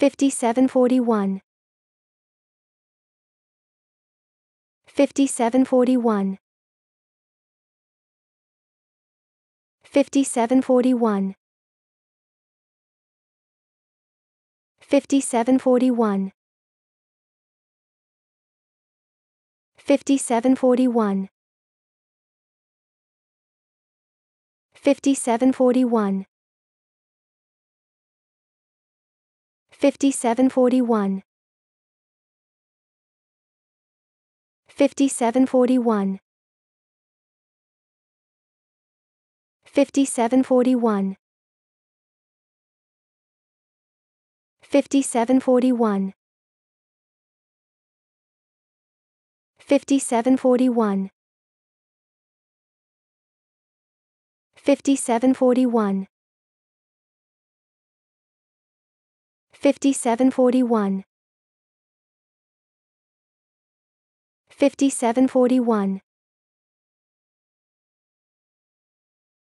5741 5741 5741 5741 5741 5741 5741 5741 5741 5741 5741 5741 5741 5741